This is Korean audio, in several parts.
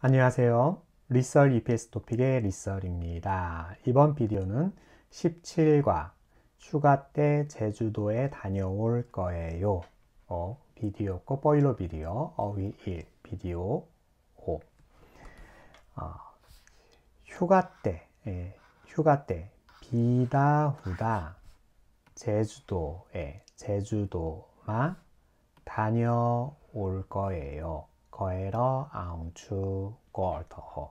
안녕하세요. 리썰 EPS 토픽의 리썰입니다. 이번 비디오는 17과 휴가 때 제주도에 다녀올 거예요. 어, 비디오 꺼 보일러 비디오 어휘 1 비디오 5 어, 아, 휴가 때 예, 휴가 때 비다 후다 제주도에 제주도마 다녀올 거예요. 거에러 아웅추 거얼터허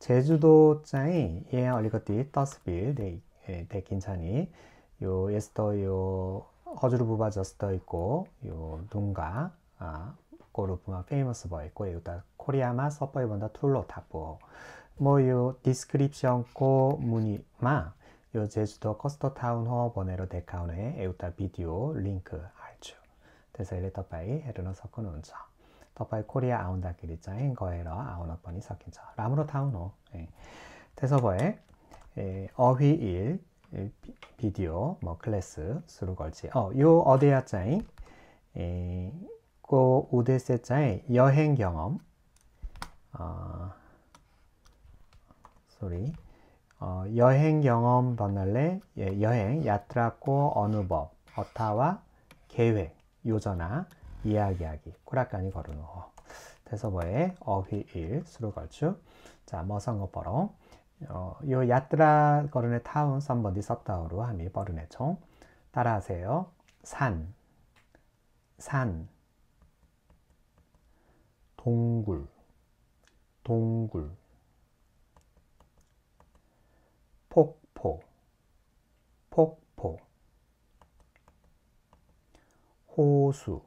제주도자이 예 얼리거띠 떠스빌 네, 네 예, 괜찮이 요 예스터 요 허주르 부바 저스터 있고 요 둥가 아꼬르프마 페이머스 버 있고 요다 코리아마 서퍼에 본다 툴로 타보 뭐 요 디스크립션 코 문이마 요 제주도 커스터 타운 호 번외로 데카운에 에우타 비디오 링크 알죠. 그래서 이래 더빠이헤르노 섞어 놓은 점. 더바이 코리아 아운다끼리 짜인 거에러 아우너번이 섞인 자라무로 타우노 예. 대서버에 예, 어휘일 예, 비디오 뭐 클래스 수로 걸치 어요 어디야 짜인 예, 고 우데세 짜인 여행 경험 어, 소리 어, 여행 경험 번날래 예, 여행 야트라코 어느 법 어타와 계획 요전화 이야기하기 코락간이 거르노 대서버의 어휘일 수로걸추 자머성거버롱 어, 요 야뜨라 거르네 타운 선번디 섭다오로 함이 버르네 총 따라하세요 산, 산 동굴, 동굴 폭포, 폭포 호수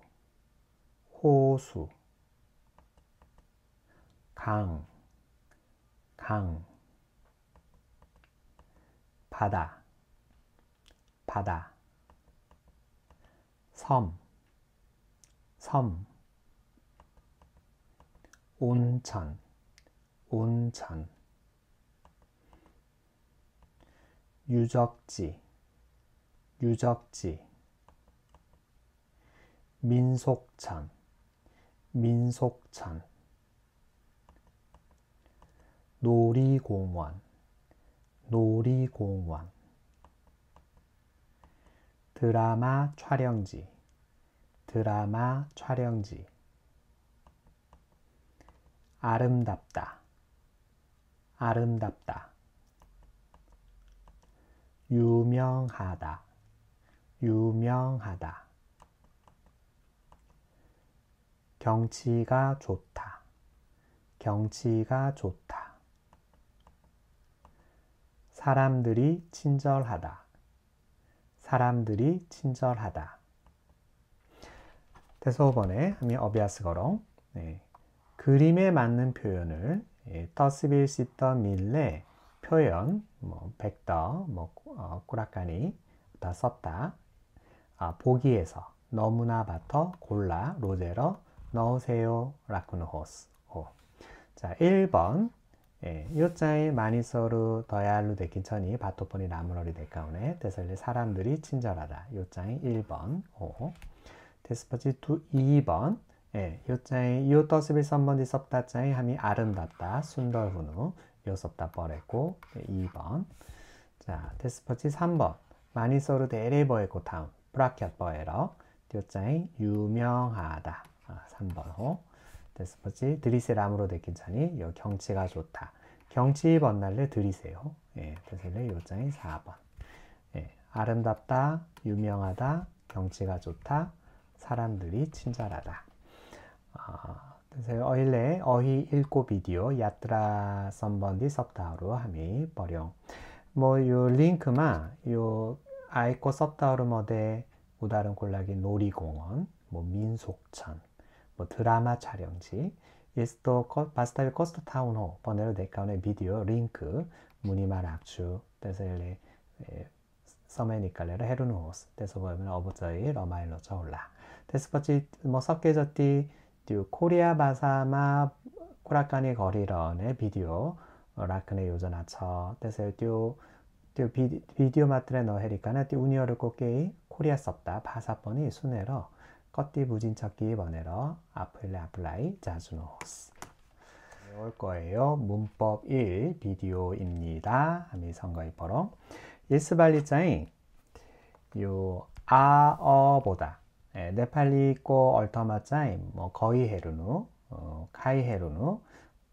호수 강, 강 바다, 바다 섬, 섬 온천, 온천 유적지, 유적지 민속천 민속찬 놀이공원 놀이공원 드라마 촬영지 드라마 촬영지 아름답다 아름답다 유명하다 유명하다 경치가 좋다. 경치가 좋다. 사람들이 친절하다. 사람들이 친절하다. 대소번에 함이 어비아스 거롱. 네. 그림에 맞는 표현을 예, 떠스빌 시떠 밀레 표현 뭐 백더 뭐 어, 꾸락가니 다 썼다. 아, 보기에서 너무나 바터 골라 로제러 넣으세요 라쿠노 호스 호. 자 1번 예, 요자에 마니서루 더야루 데키천이 바토폰이 나무로리 데카오네 데설리 사람들이 친절하다 요자에 1번 호. 데스퍼지두 2번 예, 요자에 요떠스빌선번지 섭다자에 함이 아름답다 순덜후누 돌 요섭다 뻔했고 예, 2번 자데스퍼지 3번 마니서루 데레버에고 타운 브라켓 버에러 요자에 유명하다 아, 3번. 어? 데스포치 드리세 라으로 됐긴 차니 여 경치가 좋다. 경치 번날래 드리세요. 예, 데슬레 요장이 4번. 예, 아름답다, 유명하다, 경치가 좋다, 사람들이 친절하다. 아, 데슬레 어일레 어히 읽고 비디오 야트라 선번디 섭다우로 함이 버령. 뭐요 링크만 요 아이코 섭다우르 머데 우다른 골라기 놀이공원, 뭐민속천 뭐 드라마 촬영지, 이스토 바스타비 코스트 타운호 번외로 데카운의 비디오 링크 무늬만 악추 데셀서 일리 서메니칼레르 헤르노스 데래서 보면 어부저이러마일로 저올라 데스퍼치 뭐 섞여졌디 뉴 코리아 바사마 코라카니 거리런의 비디오 라크네 요전아처 데셀 서듀 비디오 마트레 너헤리카나 띠 우니어르 꼬게이 코리아 썼다 바사번이 순회로 겉디부진 찾기 번외로 아플레 아플라이 자주노스 배울 거예요. 문법 1 비디오입니다. 아미 선거의 버럼 예스발리자인 요 아어보다 네, 예, 네팔리 고 얼터마자인 뭐 거의 헤르누 어, 카이 헤르누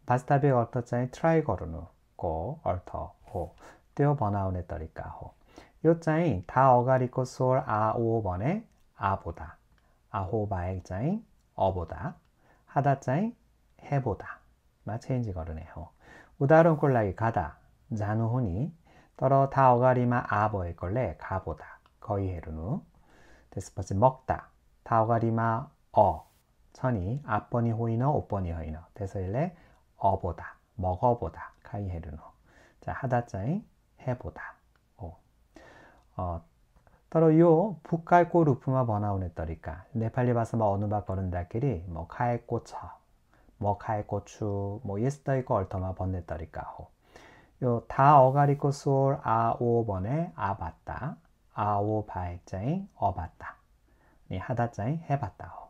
바스타비 얼터자인 트라이 거르누 고 얼터 호 떼어 번아운에 떠리까 호 요자인 다 어가리코 솔 아오번에 아보다 아호바액자인 어보다 하다자인 해보다 마체인지 거르네요. 우다론 콜라이 가다 자누호니 떨어 다 어가리마 아버의 걸레 가보다 거의 헤르누 데스퍼스 먹다 다 어가리마 어 천이 앞번이 호이너 옷번이 호이너 대서일레 어보다 먹어보다 가이 헤르노 자 하다자잉 해보다 오. 어, 따로 요 북갈고 루프마 번나오네떠리까 네팔리 바서마 어느바 거른다끼리 뭐 카에꼬차 뭐 카에꼬추 뭐 예스다이코 얼터마 번네더리까호 요 다 어가리코 수올 아오 번에 아봤다 아오 바에자잉 어봤다 이 하다자잉 해봤다호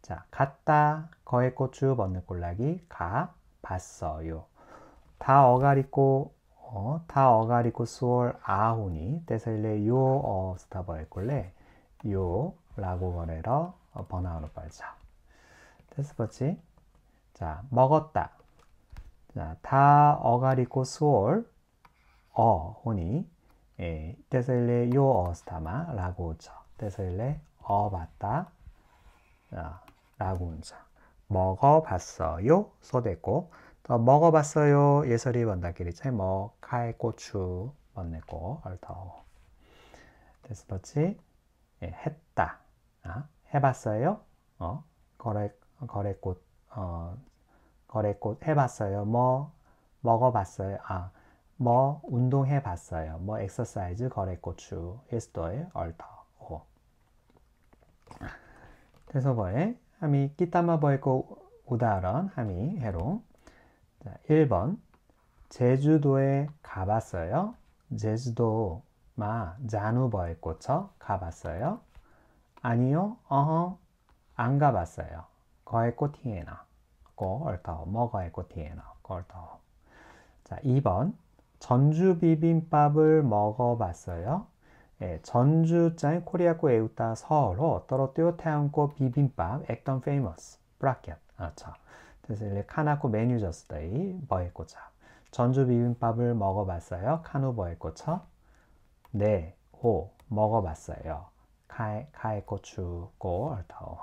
자 갔다 거에꼬추 번네 골라기가 봤어요 다 어가리코 어, 다 어가리고 수월 아오니 때서일레 요 어, 스타버에 꼴레 요 라고 거래러 어, 번아우로 빨자 테스버치 자 먹었다 자, 다 어가리고 수월 예, 어 호니 에 때서일레 요 어스타마 라고 오죠 때서일레 어 봤다 자, 라고 운자 먹어봤어요 소대고 더 먹어봤어요. 예설이 번다끼리 제목 뭐 칼 고추 번내고 얼더 그래 그렇지 예, 했다 아, 해봤어요. 어 거래 거래꽃 어 거래꽃 해봤어요. 뭐 먹어봤어요. 아뭐 운동해 봤어요. 뭐 엑서사이즈 거래고추 예스도에 얼터 오. 그래서 아, 뭐에 함이 끼따마 보이고 우다런 함이 해롱 자, 1번 제주도에 가봤어요? 제주도 마 자누버에 꽂혀 가봤어요? 아니요, 어허, 안 가봤어요. 거의 꼬팅에나, 고, 얼 먹어의 꼬팅에나, 고, 얼 자, 2번 전주 비빔밥을 먹어봤어요? 예, 전주 짠 코리아코 에우타 서로 떨어뜨려 태운고 비빔밥 액던 페이머스 브라켓 그렇죠. 세슬 카나코 메뉴저스다이 버에꼬차 전주 비빔밥을 먹어봤어요. 카누버에꼬차 네, 오 먹어봤어요. 카에 카에꼬추고 얼타오.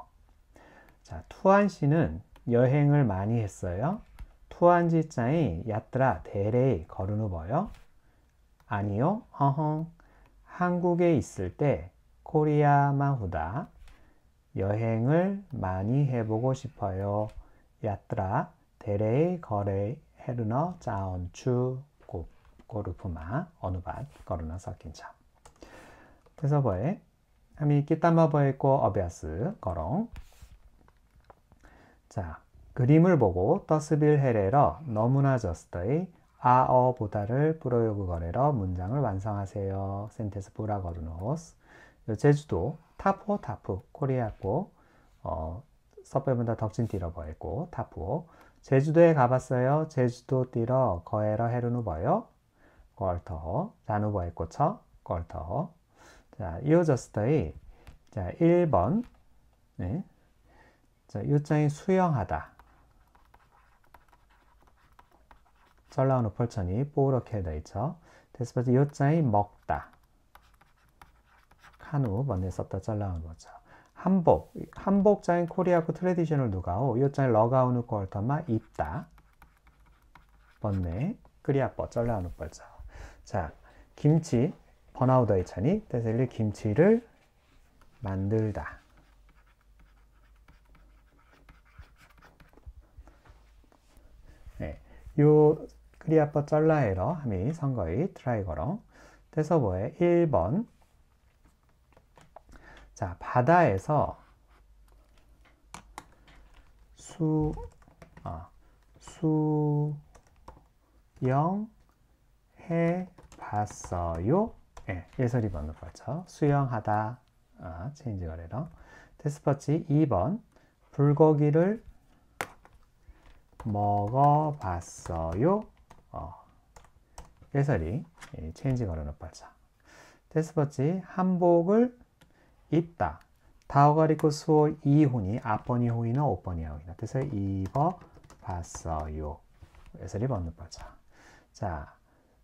자, 투안 씨는 여행을 많이 했어요. 투안 지자이 야트라 대레이 거르누버요. 아니요, 허헝. 한국에 있을 때 코리아마후다 여행을 많이 해보고 싶어요. 야트라 데레이 거레이 헤르너 자온추곱고르프마어느밭 거르나 섞인 참 그래서 뭐에 함이 끼따마버에고 어베아스 거롱 자 그림을 보고 떠스빌 헤레러 너무나 저스터의 아어보다를 프로요구 거래러 문장을 완성하세요. 센테스 브라거르노스 제주도 타포 타프 코리아고 어, 서페문다 덕진띠러버 했고 타푸 제주도에 가봤어요. 제주도 띠러 거에러 헤르누버요. 걸터 나누버 했고 쳐 걸터 자 이어졌어요. 자 1번 네. 자 요자인 수영하다 썰라우노 펄천이 뽀렇게 되있죠 데스파트 요자인 먹다 카누 먼저 썼다 썰라우노죠. 한복, 한복 장인 코리아코 트레디셔널 누가오, 요자인 러가오누 꼴터마 입다. 번네, 끓이아뻐 쩔라오누 뻘자. 자, 김치, 번아우더이 차니, 때셀리 김치를 만들다. 네, 요 끓이아뻐 쩔라에러 하미 선거의 트라이거러. 대서보의 1번 자, 바다에서 수, 어, 아, 수영해 봤어요. 예, 예설이 번호 봤죠. 수영하다. 아, 체인지 거래랑. 테스퍼치 2번. 불고기를 먹어봤어요. 어, 예설이 예, 체인지 걸어놓 봤죠. 테스퍼치 한복을 있다. 다오가리코 수어 이혼이 앞번이 호이나 오번이 호이나 뜻을 입어봤어요. 그래서 1번 보자. 자,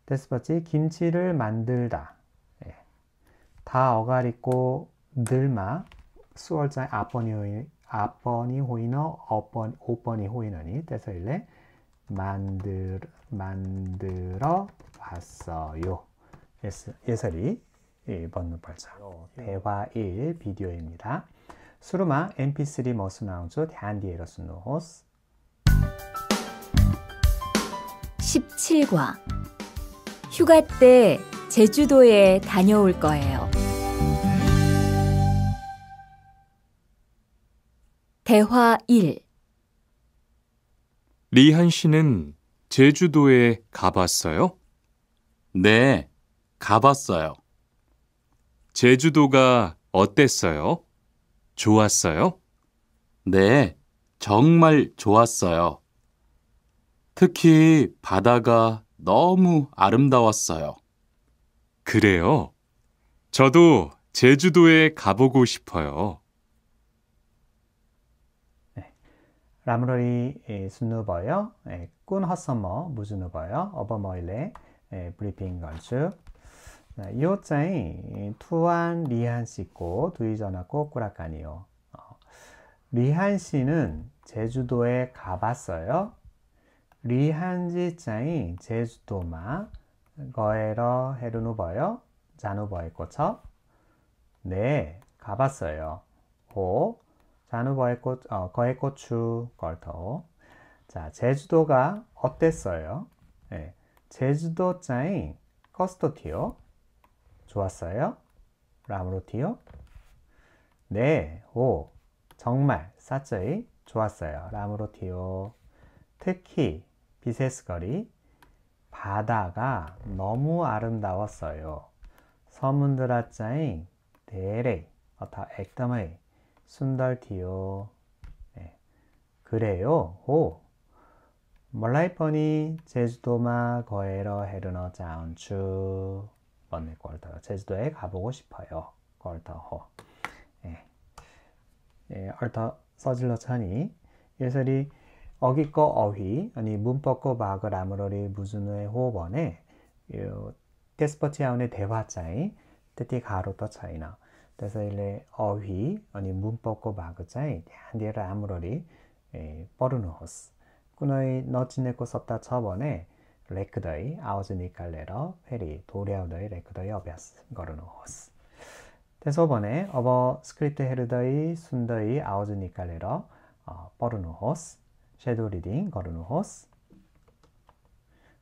데스버치 김치를 만들다. 예. 다어가리코 늘마 수월자의 앞번이 호이 앞번이 호이너 어번 오번이 호이너니 데서 일레 만들 만들어 봤어요. 예설이 1번 눈발자 어, 예. 대화 1 비디오입니다. 수루마 mp3 머스 나운즈 대한디에러스 노호스 17과 휴가 때 제주도에 다녀올 거예요. 대화 1 리한 씨는 제주도에 가봤어요? 네, 가봤어요. 제주도가 어땠어요? 좋았어요? 네, 정말 좋았어요. 특히 바다가 너무 아름다웠어요. 그래요? 저도 제주도에 가보고 싶어요. 네. 라무러리 스누버요, 꾼 헛서머 무즈누버요, 어버머일레 브리핑 건축 네, 이호자이 투안 리한시 고 두이전하고 꾸라카니요. 어, 리한시는 제주도에 가봤어요. 리한지자이 제주도마 거에러 헤르누버요. 자누버에 꽂혀. 네, 가봤어요. 호 자누버에 꽂 어, 거에 꽂추 걸터. 자, 제주도가 어땠어요? 네, 제주도자이 커스토티오. 좋았어요? 라무로티요? 네, 오, 정말 사저이 좋았어요. 라무로티요. 특히 비세스거리 바다가 너무 아름다웠어요. 서문드라짜잉 대레이 어타 액담의 순덜티요. 네. 그래요. 오. 몰라이퍼니 제주도마 거에러 헤르너 자운추. 번에 걸다가 제주도에 가보고 싶어요. 걸다허. 예. 예, 얼터 써질러 차니 예설이 어기꺼 어휘 아니 문법거 막을 아무러리 무준의 호번에 테스퍼치아운의 대화자이 뜻이 가로떠 차이나 그래서 일레 어휘 아니 문법거 막을자이 한디에라 아무러리 뻐르노호스 예, 꾸너이 너지내고 썼다 저번에 레크더이 아우즈니칼레러 페리 도리아우더이 레크더이 어베스 거르노호스 대소번에 어버 스크립트 헤르더이 순더이 아우즈니칼레러 어, 버르노호스 섀도우 리딩 거르노호스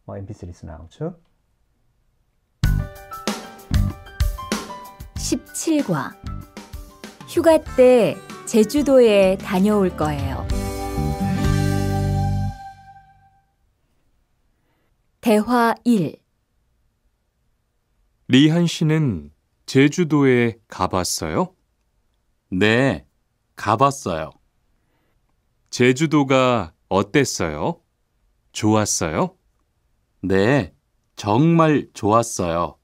뭐 mp3 스나우츠 17과 휴가 때 제주도에 다녀올 거예요. 대화 1 리한 씨는 제주도에 가봤어요? 네, 가봤어요. 제주도가 어땠어요? 좋았어요? 네, 정말 좋았어요.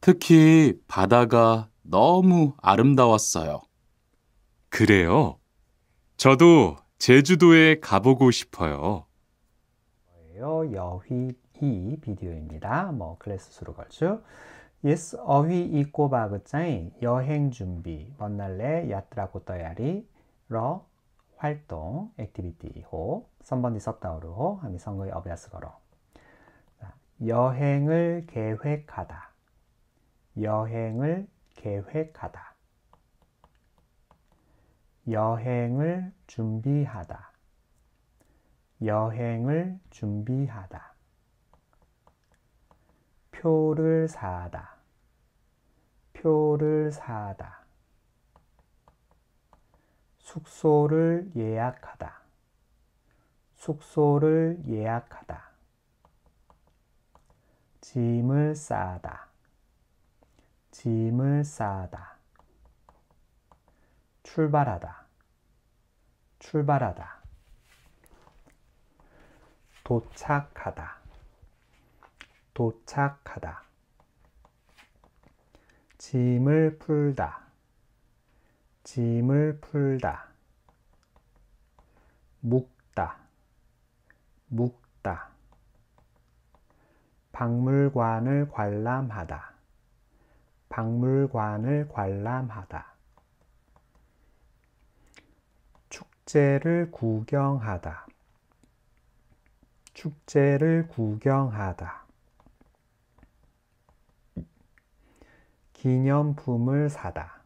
특히 바다가 너무 아름다웠어요. 그래요? 저도 제주도에 가보고 싶어요. 비디요 여휘 이 비디오입니다. 뭐 클래스 수로 걸죠. 예스 어휘 있고 바그짱이 여행 준비 먼날래 야트라고 떠야리 러 활동 액티비티 호 선번디 썼다오르 호 하미 선거의 어비아스 거로 여행을 계획하다 여행을 계획하다 여행을 준비하다 여행을 준비하다. 표를 사다. 표를 사다. 숙소를 예약하다. 숙소를 예약하다. 짐을 싸다. 짐을 싸다. 출발하다. 출발하다. 도착하다. 도착하다. 짐을 풀다. 짐을 풀다. 묵다. 묵다. 박물관을 관람하다. 박물관을 관람하다. 축제를 구경하다. 축제를 구경하다. 기념품을 사다.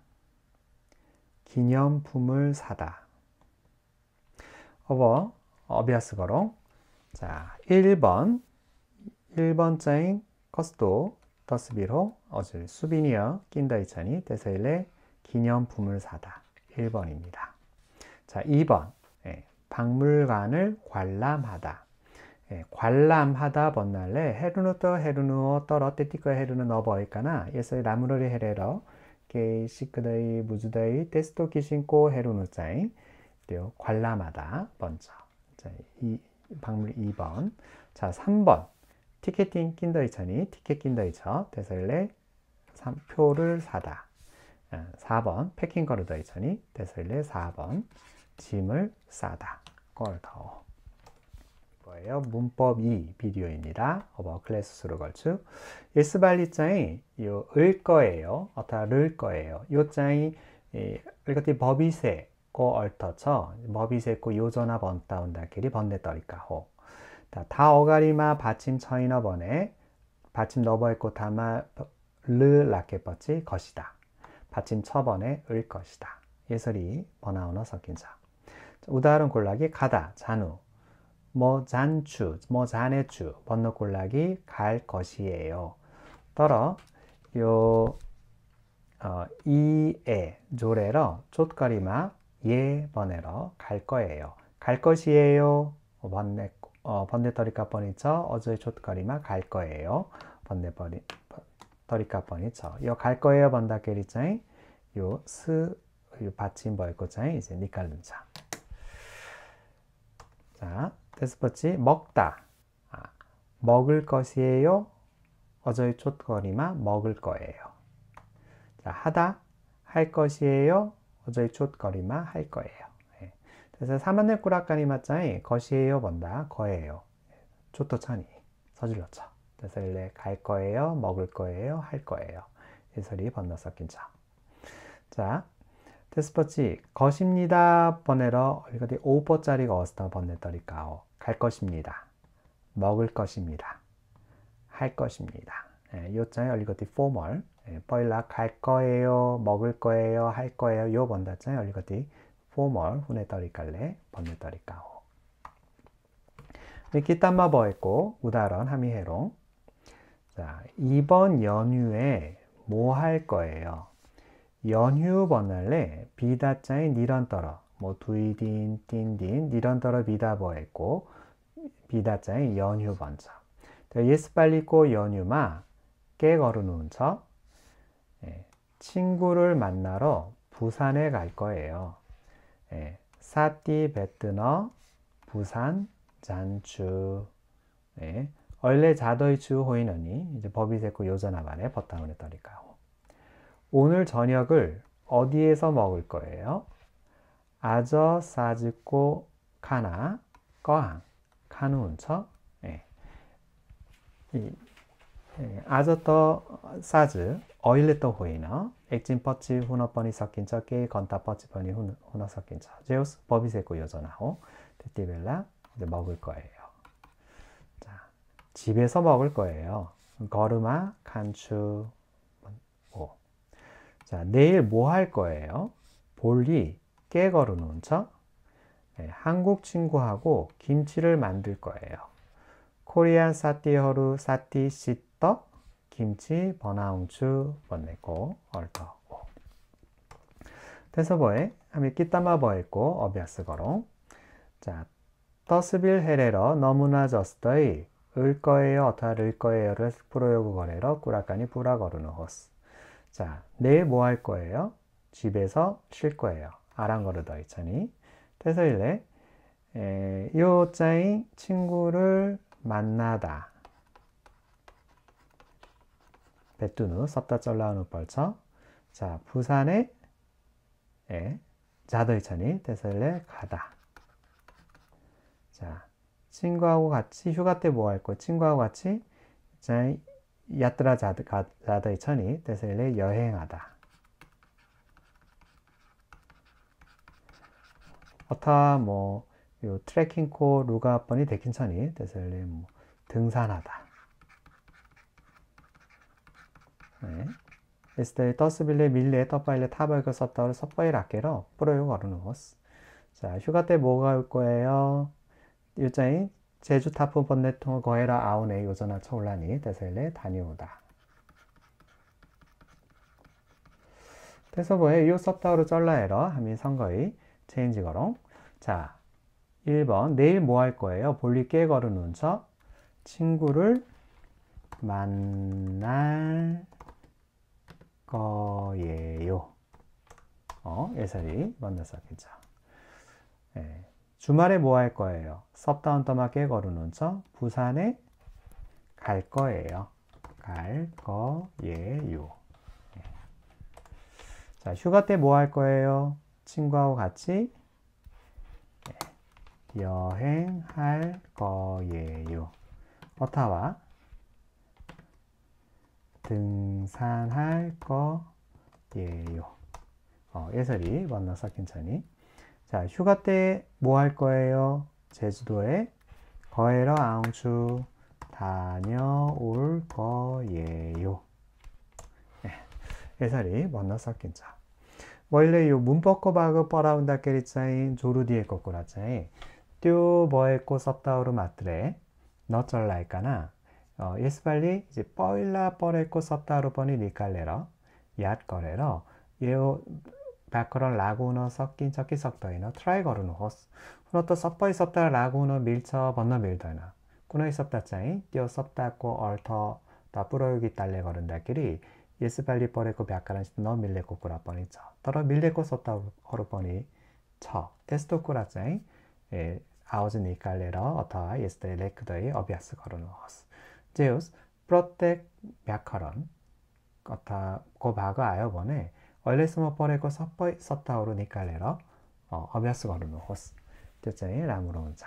기념품을 사다. 어버, 어비아스 거롱. 자, 1번. 1번째인 커스도 더스비로 어질 수비니어 낀다이차니 데세일레 기념품을 사다. 1번입니다. 자, 2번. 예, 박물관을 관람하다. 예, 관람하다 번날래 헤르누떠 헤르누 어 떨어 떼띠꺼 헤르누 너버이까나 예서 라무르리 헤레러 게시크더이 무즈더이 테스토 키신코 헤르누짜이 관람하다 먼저 자, 이 방물 2번 자 3번 티켓팅 낀더이천이 티켓 낀더이처 대설레 표를 사다 4번 아, 패킹 거르더이천이 대설레 4번 짐을 싸다 꼴더 거예요. 문법 2 비디오입니다. 어바 클래스로 걸쭉. 일스발리 자이 요을 거예요. 어타 를 거예요. 요 자이 이것이 법이세 고 얼터쳐 법이세 고 요전화 번따 온다 길이 번네 떨까 호. 다 어가리마 받침 처이너 번에 받침 너버 있고 다마 르 라켓 버치 것이다. 받침 처번에 을 것이다. 예설이 번아오너 섞인 자. 우다른 골락이 가다, 잔우, 뭐 잔추, 뭐 잔해추, 번호골락이갈 것이에요. 떨어 요 어, 이에 조래러 쫓거리마 예 번에러 갈 거예요. 갈 것이에요. 번네 어, 번네터리카 번이쳐 어제 쫓거리마 갈 거예요. 번네 번이 터리카 번이쳐 요갈 거예요 번다케리차이 요스 요 받침 벌거차이 이제 니깔름자 자. 테스퍼치 먹다 아, 먹을 것이에요 어저의 쫓거리마 먹을 거예요 자, 하다 할 것이에요 어저의 쫓거리마 할 거예요 예. 그래서 사만네 꾸락가리 맞자이 것이에요 본다 거예요 쫓도 차니 서질렀죠 그래서 일레 갈 거예요 먹을 거예요 할 거예요 예설이 번나 섞인 자. 자, 테스퍼치 것입니다 번에러 이거 오버짜리가 어스타 번에 떠리까오. 갈 것입니다. 먹을 것입니다. 할 것입니다. 요자에 얼리거티 포멀 보일라 갈 거예요, 먹을 거예요, 할 거예요. 요 번다자에 얼리거티 포멀 훈에 떠리깔레 번네 떠리까오. 이렇마버 네, 했고 우다런 하미해롱 자, 이번 연휴에 뭐 할 거예요? 연휴 번날래 비다자에 니런 떨어 뭐 두이딘, 딘딘 이런 더러 비다버 했고 비다자의 연휴 번처 예스빨리고 연휴마 깨거르는처 예, 친구를 만나러 부산에 갈 거예요. 예, 사띠 베트너 부산 잔추 예, 원래 자더이추 호이너니 이제 법이 됐고 요전화반에 버타운에 떠니까요. 오늘 저녁을 어디에서 먹을 거예요? 아저 사지고 가나 거항 가누운처 예. 이 예, 아저떠 사즈 어일레떠 호이너 액진 뻗치 훈어 뻔히 섞인 척게 건타 뻗치 뻔히 훈어 섞인 척 제우스 법이 세고 여전하고 테티벨라 이제 먹을 거예요 자 집에서 먹을 거예요 걸음아 간추 오. 뭐. 자 내일 뭐 할 거예요 볼리 깨거루 논처 네, 한국 친구하고 김치를 만들 거예요. 코리안 사티허루 사티 씨떡 김치 버나움추 번내고 얼터 대서보에 하미 끼따마 버있고 어비아스 거롱 자 떠스빌 헤레러 너무나 저스터이 을 거예요 어타 를 거예요를 프로요구 거래러 꾸라까니 부라 거르는 호스 자 내일 뭐 할 거예요? 집에서 쉴 거예요. 아랑거르다 있자니 태서일래 요자인 친구를 만나다 베뚜누 섭다 쩔라우누 벌쳐 자 부산에 에 자더 있자니 태서일래 가다 자 친구하고 같이 휴가 때 뭐 할거 친구하고 같이 자 야트라 자드 가다 이천이 대세일에 여행하다 어타 뭐 요 트레킹코 루가번이 데킨천이 데셀리 뭐 등산하다. 네. 에스테이 떠스빌레 밀레 떠파일레 타발그 썼다를 섭빠이 라케로 뿌로요 가르누스. 자 휴가 때 뭐가 올 거예요? 일자인 제주 타프 번네통 거해라 아우네 요전나 초올라니 데셀레 다녀오다 그래서 뭐에 이 섭다로 쩔라에러 하민 선거의 체인지 거롱. 자, 1번. 내일 뭐 할 거예요? 볼일 깨거른 운서. 친구를 만날 거예요. 어, 예설이 만나서 그죠. 예. 주말에 뭐 할 거예요? 섭다운 떠마 깨거른 운서. 부산에 갈 거예요. 갈 거예요. 예. 자, 휴가 때 뭐 할 거예요? 친구하고 같이 네, 여행할 거예요. 어타와 등산할 거예요. 어, 예설이 만나 서인 천이. 자, 휴가 때 뭐 할 거예요? 제주도에 거에러 아웅추 다녀올 거예요. 네, 예설이 만나 섞인 천. मैले यो भुम्पकको बागो पढाउँदाखेरि चाहिँ जोडु दिएको कुरा चाहिँ त्यो भएको सप्ताहहरू मात्रै नचढाइकन यसपालि पहिला पढेको सप्ताहहरू पनि निकालेर याद गरेर यो व्याकरण लागु हुन सकिन्छ कि सक्दैन ट्राई गर्नुहोस् र त सबै सप्ताह लागु हुन मिल्छ भन्न मिल्दैन कुनै सप्ताह चाहिँ त्यो सप्ताहको अर्थ त प्रयोगिताले गर्दाखेरि यसपालि पढेको व्याकरण नमिलेको कुरा पनि छ तर मिलेको शब्दहरू पनि छ यस्तो कुरा चाहिँ ए आवाज निकालेर अथवा यस्तै लेख्दै अभ्यास गर्नुहोस् जे होस् प्रत्येक व्याकरण अथवा को भाग आयो भने अहिलेसम्म पढेको सबै सत्ताहरू निकालेर अभ्यास गर्नुहोस् त्यो चाहिँ राम्रो हुन्छ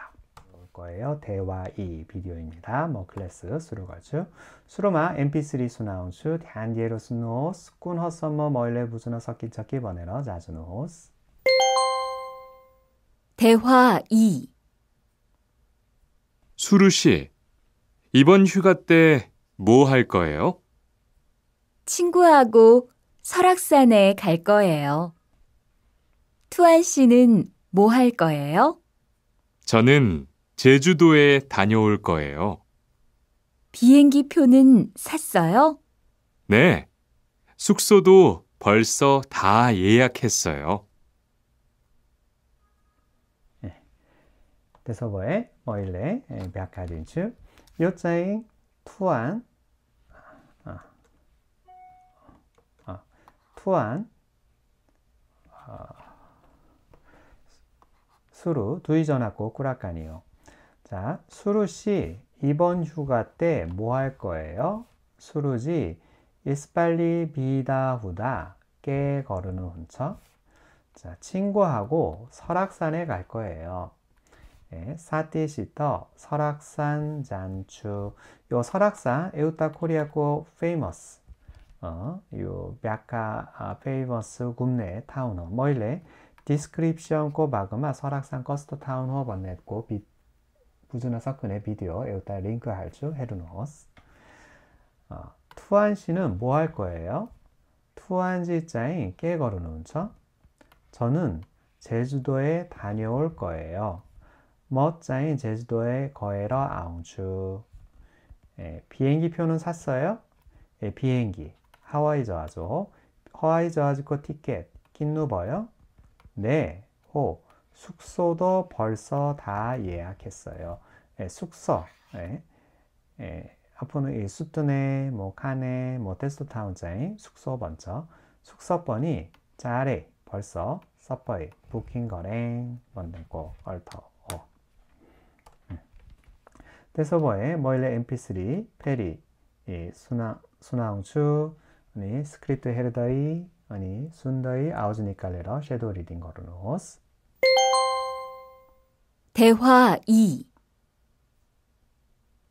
거예요. 대화 2 비디오입니다. 뭐 클래스 수로가주 수로마 mp3 수나운슈 대디에로스 노스 꾼 허썸머 뭐 멀레 부수나 섞인 척기 번에러 자주 노스 대화 2 수루 씨 이번 휴가 때 뭐 할 거예요? 친구하고 설악산에 갈 거예요. 투안 씨는 뭐 할 거예요? 저는 제주도에 다녀올 거예요. 비행기 표는 샀어요? 네. 숙소도 벌써 다 예약했어요. 대서버의 어일레 백화진추 요자인 투안 아, 아, 투안 아, 수루 두이전하고 꾸라카니요 자, 수루 씨, 이번 휴가 때 뭐 할 거예요? 수루지, 이스팔리 비다 후다, 깨 거르는 혼처. 자, 친구하고 설악산에 갈 거예요. 예, 사티시터 설악산 잔추 요 설악산 에우타 코리아고 페이머스 어, 요 약간 아, 페이머스 굽네 타운호 뭐일래 디스크립션 코 마그마 설악산 커스터 타운호 번냈고 빛 부주나 사건의 비디오 에우타 링크 할줄 헤르노스 어, 투안 씨는 뭐 할 거예요? 투안 지자인 깨거르는 척 저는 제주도에 다녀올 거예요. 멋자인 제주도에 거에러 아웅추 예, 비행기 표는 샀어요? 예, 비행기 하와이 저하조 하와이 저하지코 티켓 킨누버요? 네, 호 숙소도 벌써 다 예약했어요. 예, 숙소. 예, 예, 앞으로는 이 수트네, 뭐 칸에, 뭐 테스트타운자인 숙소 번쩍. 숙소 번이 자래 벌써 서퍼이 부킹 거랭 번들고 얼터 오. 테서버에 음. 모일레 mp3 페리 이 수나 수나웅추 아니 스크립트 헤르다이 아니 순다이 아우즈니칼레라 섀도우 리딩 거르노스 대화 2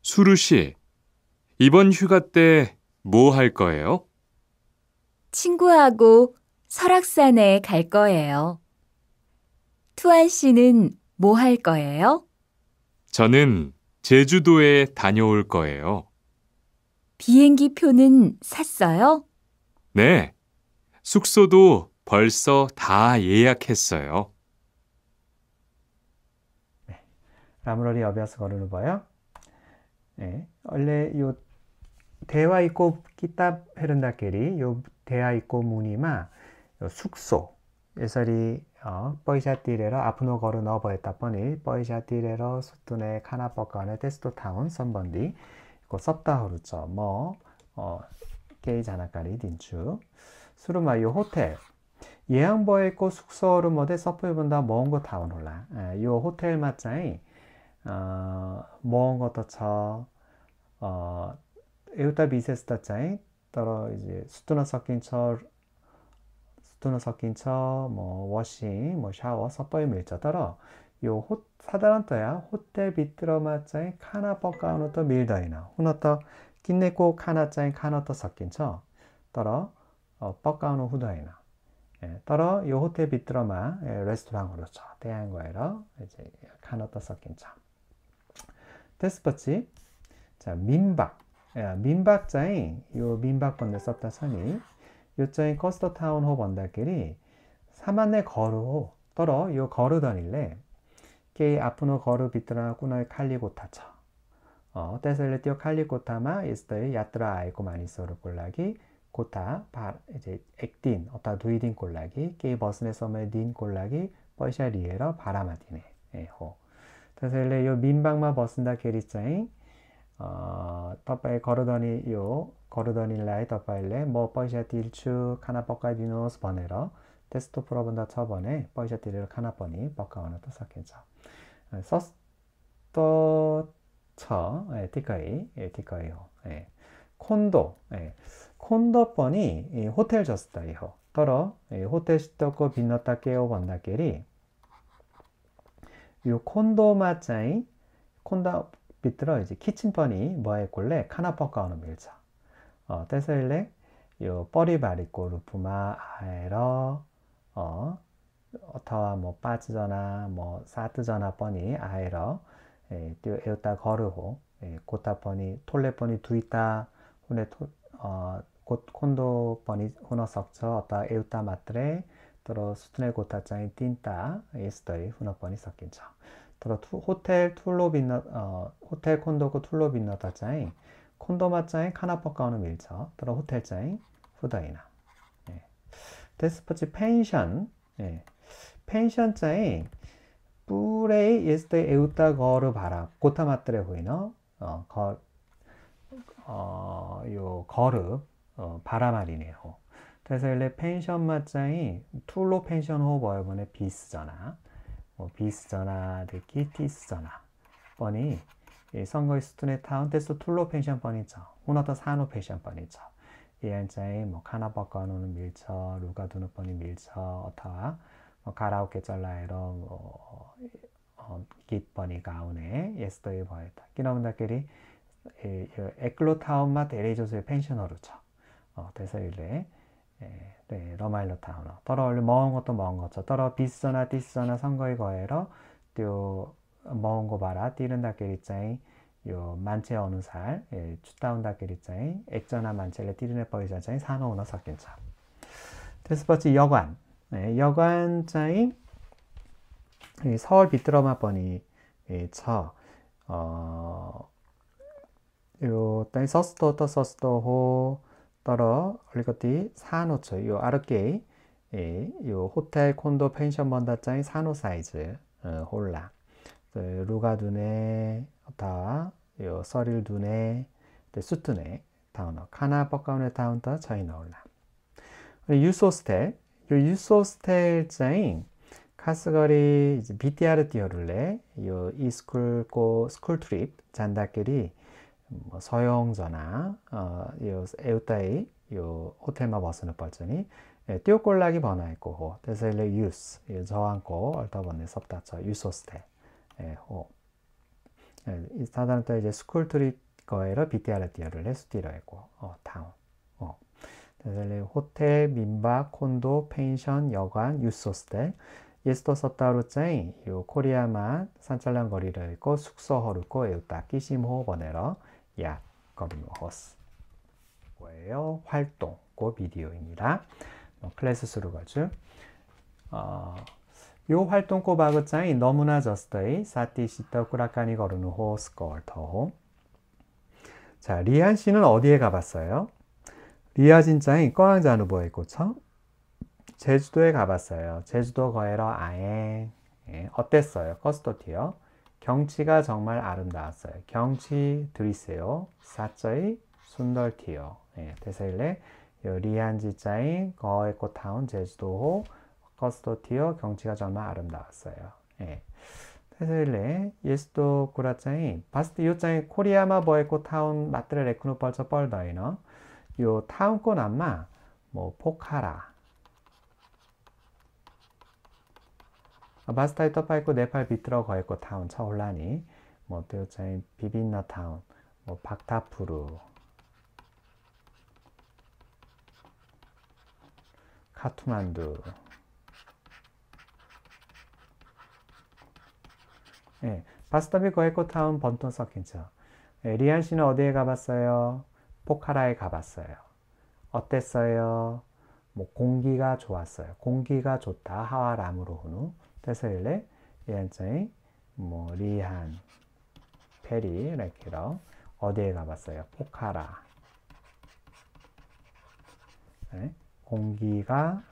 수루 씨, 이번 휴가 때 뭐 할 거예요? 친구하고 설악산에 갈 거예요. 투안 씨는 뭐 할 거예요? 저는 제주도에 다녀올 거예요. 비행기 표는 샀어요? 네, 숙소도 벌써 다 예약했어요. 라무러리 여비아스 거르는 거예요. 예. 원래 요 대화 있고 끼탑 헤른다케리 요 대화 있고 무니마 숙소 예설이 어, 뻐이샤띠레러 아프노 거르 너버했다 뻔히 뻐이샤띠레러 수뚜네 카나버가네 테스토 타운 선번디 이거 섭다 허루죠 뭐 어, 게이 자나까리 딘추 수르마 요 호텔 예양버에 있고 숙소를 뭐데 서프해본다 먼거 타운 올라 예, 요 호텔 맞자이 महँगो त छ एउटा विशेषता चाहिँ तर इजे सुत्न सकिन्छ सुत्न सकिन्छ म वासिङ म सावर सबै मिल्छ तर यो हो साधारणतया होटेलभित्रमा चाहिँ खाना पकाउनु त मिल्दैन हुन त किनेको खाना चाहिँ खान त सकिन्छ तर पकाउनु हुँदैन तर यो होटेलभित्रमा रेस्टुराँटहरू छ त्यहाँ गएर खान त सकिन्छ 데스퍼치 자 민박 민박자인 요 민박건데 썼다 선이 요자인 커스터 타운 호번달끼리 사만내 거로 떨어 요 거르더닐래 게이 아프노 거르 비트라 꾸나의 칼리고타쳐어 테셀레티오 칼리고타마 이스터의 야트라 아이코 마니소르 골라기 고타 바 이제 액딘 어타 두이딘 골라기 게이 버스네 섬의 딘 골라기 버샤리에러 바라마디네 에호 예, 다셀레 요 민박마 벗은다 게리짜잉 어, 떡바에 걸으더니 요 걸으더니 라이 떡바일레 뭐 뻐이샤티 일추 카나 뻐까이 디노스 번에러 테스트 풀어본다 처번에 뻐이샤티를 카나 뻔이 뻐까와나또 섞겠죠 어, 서스터처 예, 티카이 예, 티카이호 예. 콘도 예. 콘도 뻔이 호텔 저스다이호 떨어 호텔 시떡고 빛너다 깨어 번다 깨리 요 콘도마짜이 콘다 비틀어 이제 키친퍼니 뭐에 골래 카나퍼카오노 밀자 어 테셀렉 요 뻐리바리꼬 루프마 아에러 어 어타와 뭐 빠지거나 뭐 사트거나 뻔히 아에러 에뛰 예, 에우타 거르호 예, 고타퍼니 톨레퍼니 두이타 혼에 토어 콘도 뻔히 혼어 석처 어타 에우타 마트레 들어 수트넬 고타짱이 띵따 에스더이 후너번이 섞인죠. 들어 투, 호텔 툴로 빛나 어, 호텔 콘도고 그 툴로 빛나다짱이 콘도마짱이 카나퍼가오는 밀죠. 들어 호텔짱이 후다이나. 예. 데스포츠 펜션 예. 펜션짱이 뿌레이 예스더이 에우따 거르 바라 고타마트레 보이너 어, 거, 어, 요 거르 어, 바라말이네요. 대사일레 펜션 맞짱이 툴로 펜션 호버 이번에 비스잖아. 뭐 비스잖아, 듣기 티스잖아. 뻔히 선거의 수준의 타운테스 툴로 펜션 뻔이죠. 호나더 산호 펜션 뻔이죠. 이한자에 뭐 카나바과노는 밀처, 루가두는 뻔이 밀처, 어타와 뭐 가라오케 쩔라에러 뭐 어, 기뻔이 가운에 예스더이 버에다. 끼나문다끼리 에클로타운마 데레조스의 펜션어루쳐 어, 대사일레 예, 네, 러마일로 타우너. 떨어올려 먼 것도 먼 것처. 떨어 비서나 디서나 선거의 거에러 또먼거 봐라. 뛰는 다케리짜이 요 만체 어느 살 예, 추다운 다케리짜이 액전나 만체레 뛰는 에퍼이자짜이 산호우나 섞인차. 테스퍼치 여관. 예, 여관짜이 예, 서울 비트러마 번이 예, 처. 어, 요, 따 서스토 떠 서스토호 떨어 리거티 산호초요 아르게 요 호텔 콘도 펜션 번다짱이 산호 사이즈 어, 홀라 루가 두네 다요 서릴 두네 수트네 다운어 카나 뻑카운의 다운터 저희 나 올라 유소스텔 요 유소스텔 짱인 카스거리 이제 BTR 뛰어룰래 요 이스쿨 고 스쿨 트립 잔다끼리 뭐 서영저나 어, 에우타이 요 호텔마 버스는 발전이 뛰어골락이 예, 번화 있고 대세일레 유스 예, 저항고 얼타번에 섭다처 유소스테 예, 호 사단 또 이제 스쿨트리 거에로 비티아르 띠어를 해수띠로 했고 어 타운 어 대세일레 호텔 민박 콘도 펜션 여관 유소스테 예스토 섭다로짜요 코리아만 산찰랑 거리를 있고 숙소허르고 에우타 끼심호 번에러 야거미워스 예요 활동 고 비디오입니다. 뭐 클래스 수로 가죠. 어, 요 활동 고 바그짱이 너무나 저스터이 사티 시터 꾸라카니 거르누 호스걸 더호 자 리안 씨는 어디에 가봤어요? 리아 진짜인 꺼자누보에 꽂혀 제주도에 가봤어요. 제주도 거에러 아예 예, 어땠어요? 커스토티요. 경치가 정말 아름다웠어요. 경치 드리세요. 사자의 순덜티요. 예, 대사일레 리안지자인 거에코타운 제주도호 스도티어 경치가 정말 아름다웠어요. 예. 대사일레 예스도 구라자인 바스티 요자인 코리아마 버에코타운 마트레 레쿠노 벌처 뻘더이너 요 타운권 안마 뭐 포카라 바스타이 아, 터파이코 네팔 비트러 거했고 타운 차올라니 뭐 대우차인 비빈나 타운 뭐 박타푸르 카투만두 예, 바스타비 거했고 그 타운 번톤 서킨처 예, 리안 씨는 어디에 가봤어요? 포카라에 가봤어요. 어땠어요? 뭐 공기가 좋았어요. 공기가 좋다. 하와람으로 훈우. 뺏서일래 예한자이 뭐 리한 페리 이렇게로 어디에 가봤어요? 포카라 네? 공기가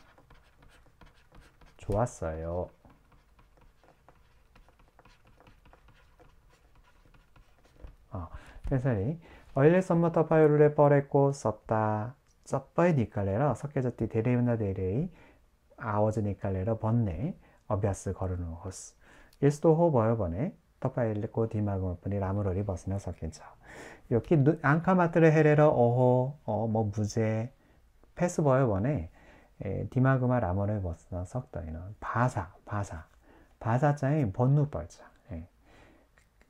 좋았어요. 어, 회사리 어일레 썸머 타파요레 뻘했고 썼다 써빠이 니칼레라 석계자띠 데레우나 데레이 아워즈 니칼레라 번네 अभ्यास गर्नुहोस् यस्तो हो भयो भने तपाईँको दिमागमा पनि राम्ररी बस्न सकिन्छ यो कि आँखा मात्र हेरेर ओहो अँ म बुझेँ फेस भयो भने दिमागमा राम्ररी बस्न सक्दैन भाषा भाषा भाषा चाहिँ भन्नुपर्छ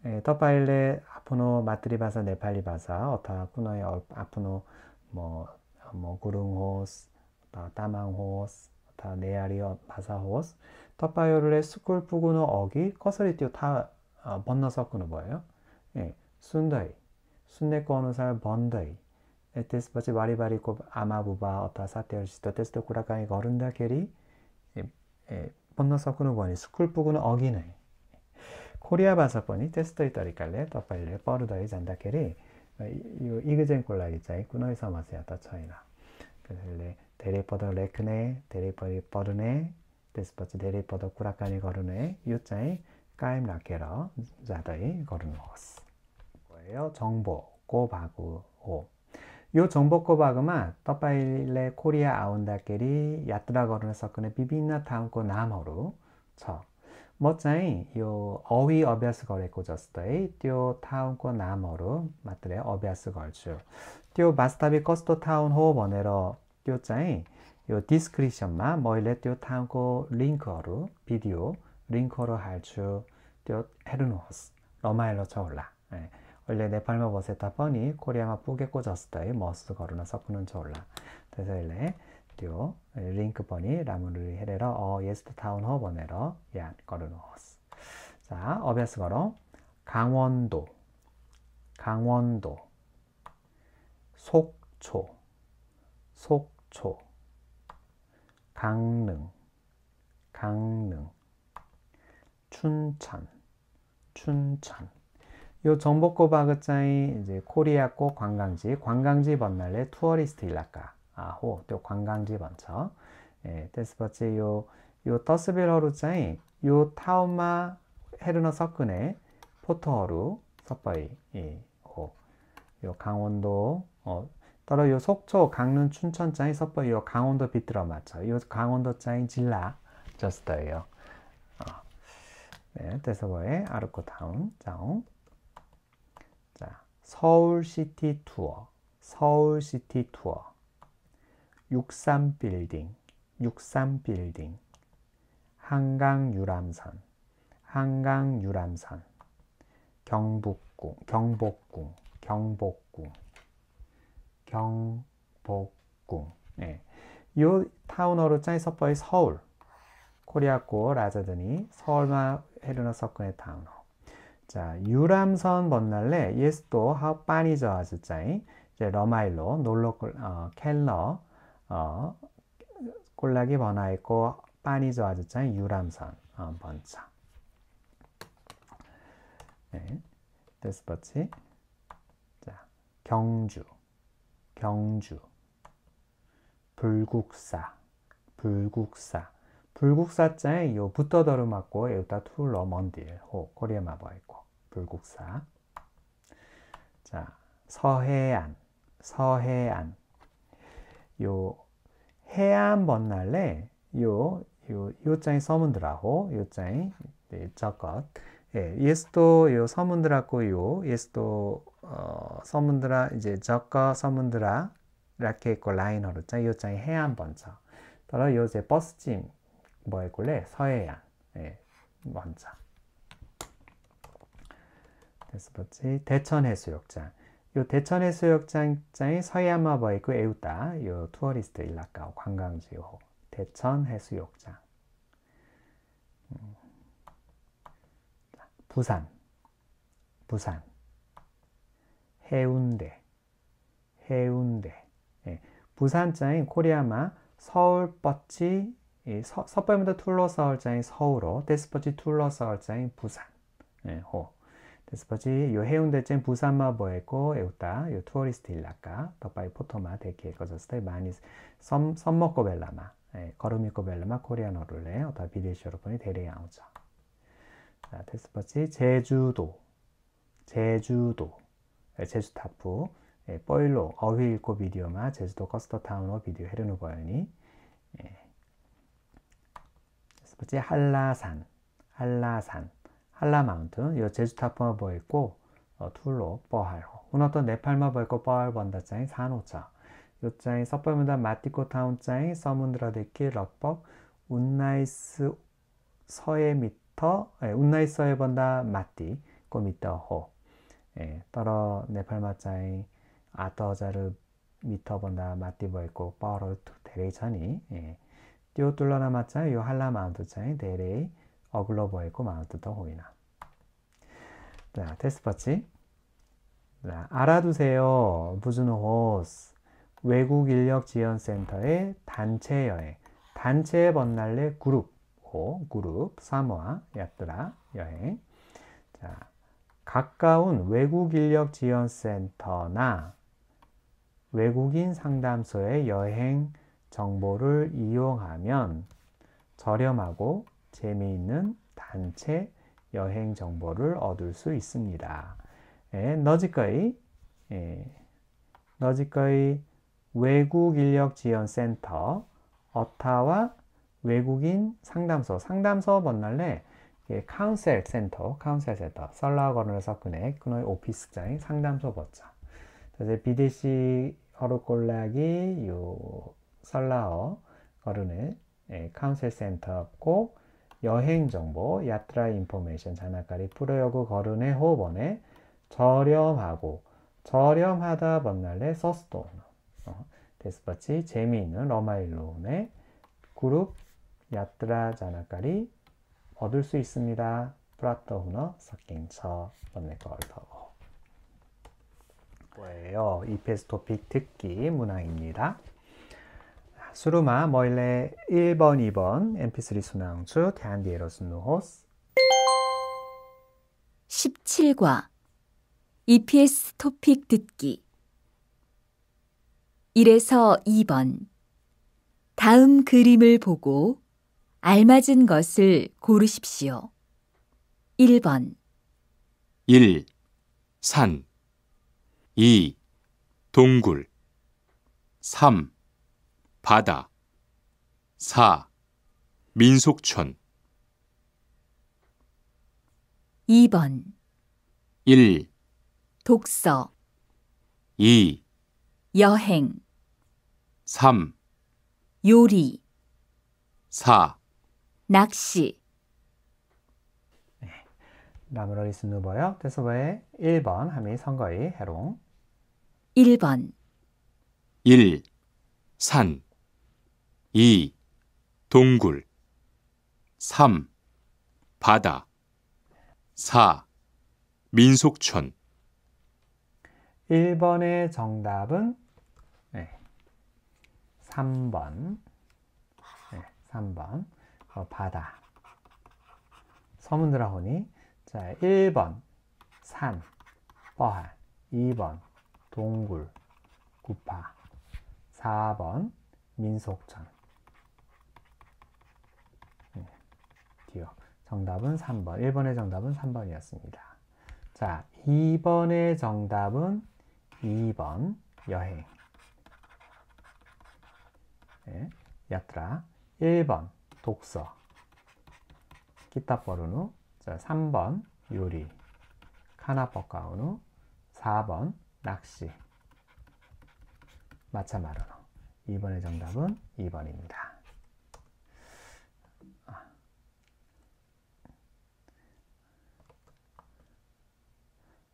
ए तपाईँले आफ्नो मातृभाषा नेपाली भाषा अथवा कुनै आफ्नो म म गुरुङ होस् अथवा तामाङ होस् 다 레아리어 마사호스 텃바요를레 스쿨 푸구노 어기 커서리띠오 다 어, 번나 서으는 뭐예요? 예, 순더이 순내 꺼는 살번더이 에테스바치 바리바리고 아마부바 어타 사테얼시도 테스토 쿠라카이 거른다 캐리 번나 서으는번니 스쿨 푸구노 어기네 코리아 바사번니 테스토 이따리깔레 텃바요레 뻐르더이 잔다 캐리 어, 이그젠 콜라기 짜이 쿠노이사 마세야타 차이나 그래서 धेरै पद लेख्ने धेरै परि पढ्ने त्यसपछि धेरै पद कुराकानी गर्ने यो चाहिँ कायम राखेर जाँदै गर्नुहोस् भयो छङ्बोको भाग हो यो छङ्बोकको भागमा तपाईँले कोरिया आउँदाखेरि यात्रा गर्न सक्ने विभिन्न ठाउँको नामहरू छ म चाहिँ यो अवि अभ्यास गरेको जस्तै त्यो ठाउँको नामहरू मात्रै अभ्यास गर्छु त्यो वास्तविक कस्तो ठाउँ हो भनेर त्यो चाहिँ यो डिस्क्रिप्सनमा मैले त्यो ठाउँको लिङ्कहरू भिडियो लिङ्कहरू हाल्छु त्यो हेर्नुहोस् रमाइलो छ होला अहिले नेपालमा बसे तापनि कोरियामा पुगेको जस्तै महसुस गर्न सक्नुहुन्छ होला त्यसैले त्यो लिङ्क पनि राम्ररी हेरेर अ यस्तो ठाउँ हो भनेर याद गर्नुहोस् 자 어भ्यास गरौँ 강원도 강원도 속초 속초 강릉 강릉 춘천 춘천 요정복고 바그자이 이제 코리아고 관광지 관광지 번날레 투어리스트 일라가 아호 또 관광지 번처 예, 데스버치 요, 요 떠스빌 허루자이 요 타오마 헤르너 석근에 포토 허루 섭버이 예, 호. 요 강원도 어, 따로요 속초, 강릉, 춘천 자이섞법요 강원도 비틀어 맞죠. 요 강원도 자인 질라 저스요 어. 네, 대서버의 아르코 다운 자 자, 서울 시티 투어, 서울 시티 투어, 63 빌딩, 63 빌딩, 한강 유람선, 한강 유람선, 경북궁, 경복궁, 경복궁. 경복궁. 예. 네. 이 타운어로 짜이 서버의 서울. 코리아고 라자드니 서울마 헤르너 서끈의 타운어. 자, 유람선 번날래 예스도 하빠니저 아즈 짜이 이제 러마일로 놀러 어, 켈러 어 꼴락이 번화 있고 빠니저 아즈 짜이 유람선 어, 번차. 네. 데스버치. 자, 경주. 경주 불국사 불국사 불국사자에 이 붙어 더러 맞고 여기다 툴러 먼딜 호 코리아 마버 있고 불국사 자 서해안 서해안 요 해안 번날래 요 요 요장이 써문드라고 요장이 네, 저것 예, 예스도 요 서문드라고요. 예스도 어, 서문드라 이제 저거 서문드라 이렇게 있고 라인어로 짜 요장이 해안 번쩍. 따라 요제 버스짐 뭐에길래 서해안 예, 먼저. 그래서 뭐지 대천 해수욕장. 요 대천 해수욕장장이 서해안마 뭐 있고 에우다 요 투어리스트 일락가오 관광지호 대천 해수욕장. 부산, 부산, 해운대, 해운대. 예, 부산자인 코리아마 서울뻗치 예, 서울보다 툴러 서울자인 서울어, 데스퍼치 툴러 서울자인 부산. 예, 호. 데스퍼치 요 해운대쯤 부산마 보이고 에우타 요 투어리스트 일라까 더빠이 포토마 대기에 거저스테 많이 섬먹고 벨라마. 예, 걸음이고 벨라마 코리아노를레 어다 비디쇼로폰이 대리 아우자. 자, 테스트파치 제주도 제주도 예, 제주타프 예, 뽀일로 어휘 읽고 비디오마 제주도 커스터타운어 비디오 헤르누 버연이 예. 테스트파치 한라산 한라산 한라마운튼 요 제주타프마 보이고 어, 툴로 뻐할로우어또 네팔마 보이고 뻐할 번다짱이 산호차 요짱이 섭벌문단 마티코타운짱이 서문드라데키 럭법 운나이스 서해 밑더 예, 운나이 서해번다 마띠 꼬미떠호 예, 떨어 네팔마자이 아떠자를 미터번다 마띠보이고 뭐 뻐로 대레이천이 예. 띠오 뚫러나 마자 요 할라 마운트차이 대레이 어글러 보이고 뭐 마운트 더 호이나 자 테스트 파치 자, 알아두세요 부즈노호스 외국 인력 지원 센터의 단체 여행 단체 번날레 그룹 있고 그룹, 사모아, 야트라, 여행 자, 가까운 외국 인력 지원 센터나 외국인 상담소의 여행 정보를 이용하면 저렴하고 재미있는 단체 여행 정보를 얻을 수 있습니다. 예, 너지꺼이 예, 너지꺼이 외국 인력 지원 센터 어타와 외국인 상담소, 상담소 번날래 카운셀 센터, 카운셀 센터, 썰라거너에서 그네, 그노의 오피스장, 상담소 버자. 그래서 비대시 어루꼴라기 요 설라어 거르네 예, 카운셀 센터고 여행 정보 야트라 인포메이션 장난가리 프로여구 거르네 호번에 저렴하고 저렴하다 번날래 서스토너 어, 데스버치 재미있는 러마일론의 그룹 야트라 자나까리 얻을 수 있습니다. 프라토 후너 섞인처 번네걸터 거예요. 이페스토픽 듣기 문화입니다. 수루마 멀레 1번, 2번 mp3 순항추 대한디에러스 누호스 17과 EPS 토픽 듣기 1에서 2번 다음 그림을 보고 알맞은 것을 고르십시오. 1번 1. 산 2. 동굴 3. 바다 4. 민속촌 2번 1. 독서 2. 여행 3. 요리 4. 낚시 나무로리스 누버요. 그래서 왜 1번 함이 선거의 해롱 1번 1. 산 2. 동굴 3. 바다 4. 민속촌 1번의 정답은 네. 3번 네, 3번 바 어, 바다. 서문드라호니 자, 1번 산, 뻐한 2번 동굴, 구파 4번 민속촌 네, 기 정답은 3번. 1번의 정답은 3번이었습니다. 자, 2번의 정답은 2번 여행. 예, 네, 야트라 1번 독서 기타포르누 자, 3번 요리 카나포카우누 4번 낚시 마차마루누 2번의 정답은 2번입니다.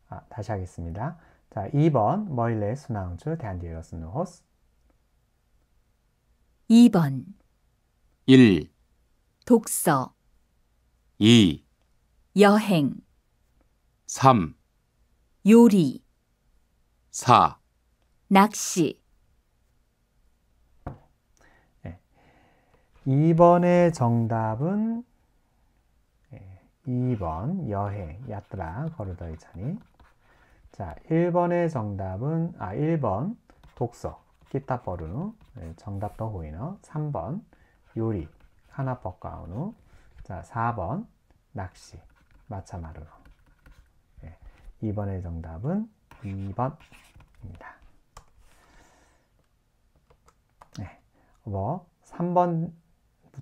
아, 다시 하겠습니다. 자, 2번 머일레 수나운츠 대한디에러스누호스 2번 1. 독서 2, 여행 3, 요리 4. 낚시 2번의 예. 정답은 2번 예, 여행 야트라 거르더이 차니 자 1번의 정답은 아 1번 독서 기타버루 예, 정답 더 호이너 3번 요리 하나 벗가운 후. 자, 4번 낚시 마차마루로. 예, 2번의 정답은 2번입니다. 네, 예, 뭐 3번부터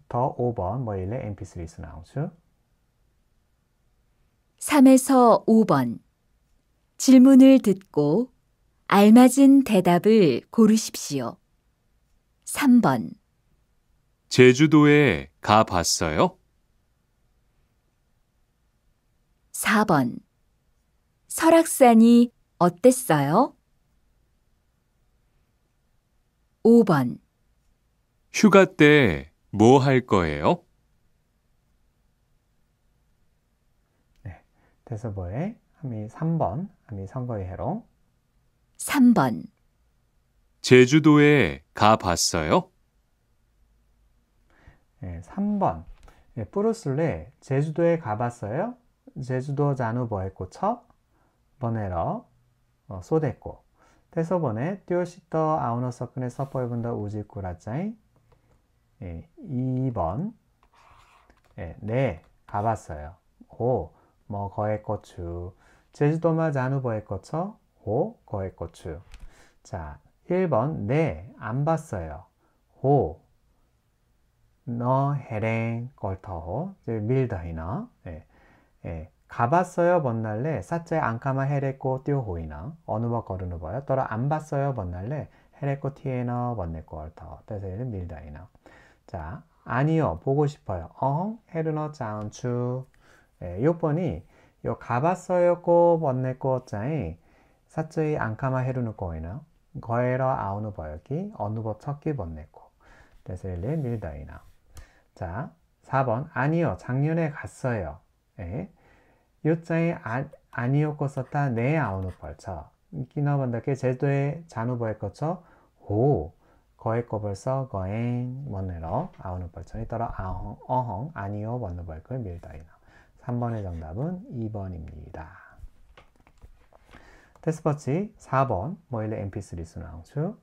5번 뭐 일레 mp3 스나우스 3에서 5번 질문을 듣고 알맞은 대답을 고르십시오. 3번 제주도에 가봤어요? 4번 설악산이 어땠어요? 5번 휴가 때 뭐 할 거예요? 네, 대서보의 함이 3번, 함이 선거의 해로 3번 제주도에 가봤어요? 3번 예, 뿌루슬레 예, 제주도에 가봤어요? 제주도 자누보에코 첫 번에러 어, 소데코 테서번에 뛰어시터 아우너서끈에 서퍼이분더 우지꾸라짜이 예, 2번 예, 네 가봤어요 오 뭐거에코추 제주도마 자누보에코처 오 거에코추 자 1번 네 안 봤어요 오너 헤렌 걸터 밀더이나 예. 예. 가봤어요 번날래 사째 안카마 헤레코 뛰어호이나 어느와 거르는 봐요 또라 안 봤어요 번날래 헤레코 티에너 번네코 걸터 때서에는 밀더이나 자 아니요 보고 싶어요 어헝 헤르너 자운추 예, 요번이 요 가봤어요 꼬번네꼬 짜이 사째 안카마 헤르누 꼬이나 거에러 아우누 버역이 어느법 첫기 번네코 때서에는 밀더이나 자, 4번 아니요. 작년에 갔어요. 예. 요자에 아, 니었고 썼다. 네 아우노 벌쳐. 기너번다께 제도의 잔우보 거쳐 오 거에 거 벌써 거엔 원으로 아우노 벌쳐니 따라 아헝 어헝 아니요 원노 벌걸 밀다이나. 3번의 정답은 2번입니다. 테스퍼치 4번 모일레 뭐 mp3 순왕추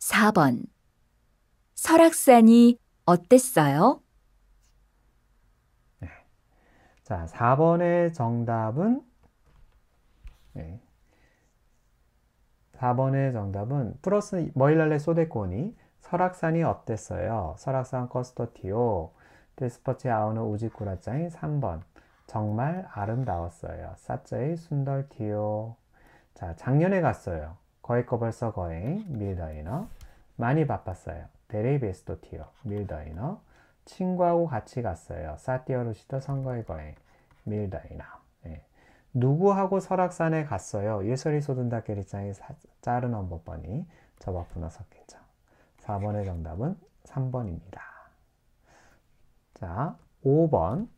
4번 설악산이 어땠어요? 네. 자, 4번의 정답은 네. 4번의 정답은 플러스 머일랄레 소데코니 설악산이 어땠어요? 설악산 커스터티오 데스퍼치 아우노 우지쿠라짱인 3번 정말 아름다웠어요. 사자의 순덜티오 자 작년에 갔어요. 거의 거 벌써 거의 밀더이너 많이 바빴어요. 데레베스토 티어 밀더이너 친구하고 같이 갔어요. 사티어루시도 선거의 거행 밀더이너 예. 네. 누구하고 설악산에 갔어요. 예설이 쏟은다 게리짱이 자른 언버번이 저바쁘나 섞겠죠. 4번의 정답은 3번입니다. 자, 5번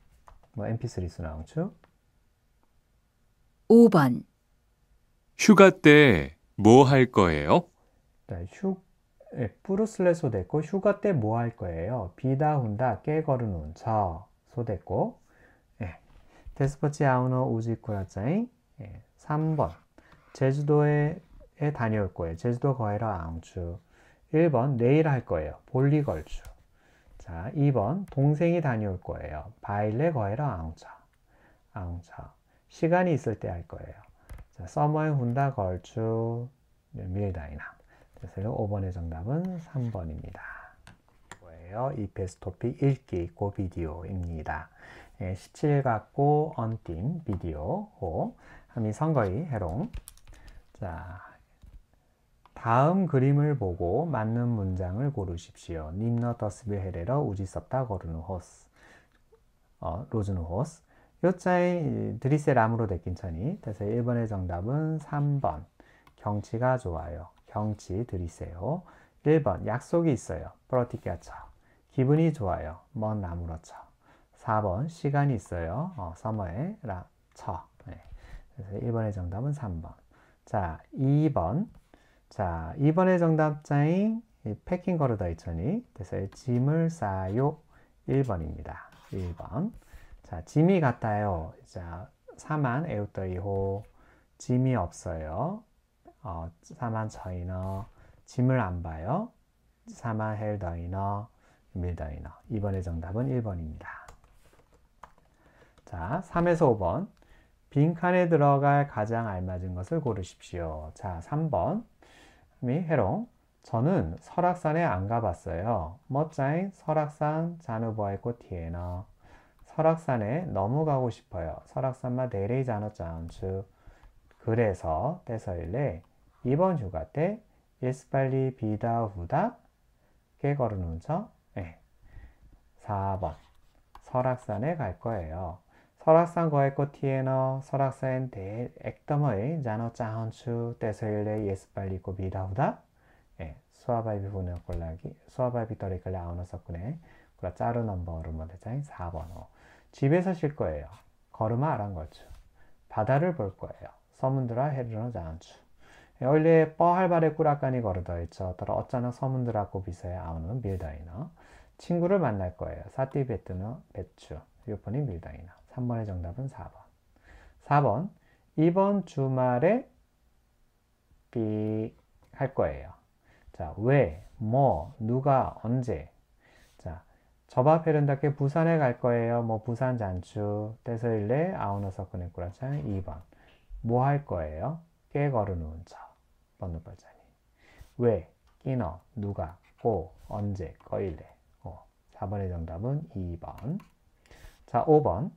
뭐 mp3 수나추 5번 휴가 때 뭐 할 거예요? 자, 네, 휴 예, 뿌르슬레 소됐고 휴가 때 뭐 할 거예요? 비다 훈다 깨거른 운처 소됐고 예. 데스포치 아우너 우지코야짜잉 예. 3번 제주도에 다녀올 거예요. 제주도 거해라 앙추 1번 내일 할 거예요. 볼리걸추자 2번 동생이 다녀올 거예요. 바일레 거해라 앙차 앙차 시간이 있을 때 할 거예요. 자, 서머에 훈다 걸주 네, 밀다이나 그래서 5번의 정답은 3번입니다. 뭐예요? EPS 토픽 읽기 고 비디오입니다. 예, 17갖고 언팀 비디오 호 함이 선거의 해롱 자 다음 그림을 보고 맞는 문장을 고르십시오. 님너 더스빌 헤레러 우지섭다 거르누 호스 어, 로즈누 호스 요자에 드리셀 암으로 데낀 천이 그래 1번의 정답은 3번 경치가 좋아요. 경치 들이세요. 1번 약속이 있어요. 프로티케아 기분이 좋아요. 먼 나무로처. 4번 시간이 있어요. 어, 서머에 라, 처. 네. 그래서 1번의 정답은 3번. 자, 2번. 자, 2번의 정답자인 패킹 거르다 이천이 그래서 짐을 싸요 1번입니다. 1번. 자, 짐이 같아요. 자, 사만 에우떠이호 짐이 없어요. 어, 사만 저이너 짐을 안 봐요. 사만 헬더이너 밀더이너 이번의 정답은 1번입니다. 자, 3에서 5번 빈칸에 들어갈 가장 알맞은 것을 고르십시오. 자, 3번 미 해롱 저는 설악산에 안 가봤어요. 멋쟁인 설악산 잔우버의 꽃티에너 설악산에 너무 가고 싶어요. 설악산마 데레이 잔어짠추 그래서 떼서일래 이번 휴가 때 예스빨리 비다 후닥 깨거르는서 네. 4번 설악산에 갈 거예요. 설악산 거에코 티에너 설악산 대 액더머의 자노 짜헌추 때서일레 예스빨리 고 비다 후닥 예, 수아바이비 보는 꼴라기 수아바이비 더리클레 아우너서꾸네 그라 짜르 넘버로 모델자인 뭐 4번 집에서 쉴 거예요. 걸음아 아란 걸추 바다를 볼 거예요. 서문드라 헤르노 자한추 원래 뻐할발에 꾸라간이 걸어다 있죠. 따라 어쩌나 서문들하고 비서에 아우는 밀다이나 친구를 만날 거예요. 사띠베트는 배추, 요폰이 밀다이나 3번의 정답은 4번 4번 이번 주말에 삐할 거예요. 자, 왜, 뭐, 누가, 언제 자, 저밥 페른다께 부산에 갈 거예요. 뭐 부산 잔추, 떼서일래, 아우너서 꺼냈꾸라창 2번 뭐 할 거예요? 깨거르는 척 번호 발자니. 왜, 끼너, 누가, 고, 언제, 꺼일래. 어, 4번의 정답은 2번. 자, 5번.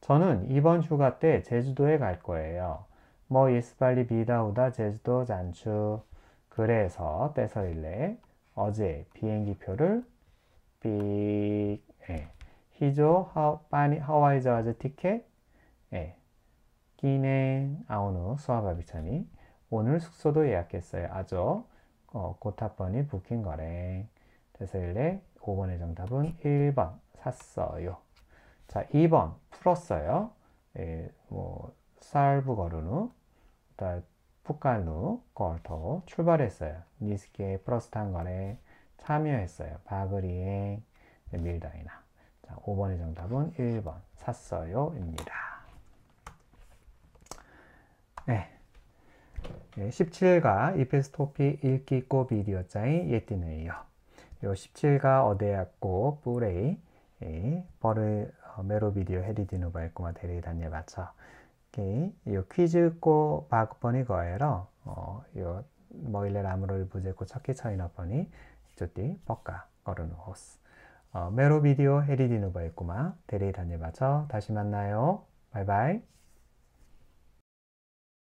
저는 이번 휴가 때 제주도에 갈 거예요. 뭐 예스발리 비다우다 제주도 잔추. 그래서 떼서일래 어제 비행기표를 삑 예. 히조 하와이 하와이 저아즈 티켓 예. 기네 아오누 수아바비차니 오늘 숙소도 예약했어요. 아죠? 어, 고타번이 부킹 거래. 대서일래 5번의 정답은 1번 샀어요. 자, 2번 풀었어요. 예, 뭐 살부 거르누, 그다음 북 걸터 출발했어요. 니스케 프로스탄 거래 참여했어요. 바그리의 네, 밀다이나. 자, 5번의 정답은 1번 샀어요입니다. 네. 17가 예, 이페스토피 읽기고 비디오짜이 예띠네요. 요 17가 어데야고 뿌레이 예, 버르 어, 메로비디오 헤리디누 발코마 데리단예 맞춰. 이 퀴즈고 바그번이 거에러 어, 요 머일레 라무를 부재고 첫기 차이나번이 조띠 버까 거르누 호스. 어, 메로비디오 헤리디누 발코마 데리단예 맞춰 다시 만나요. 바이바이.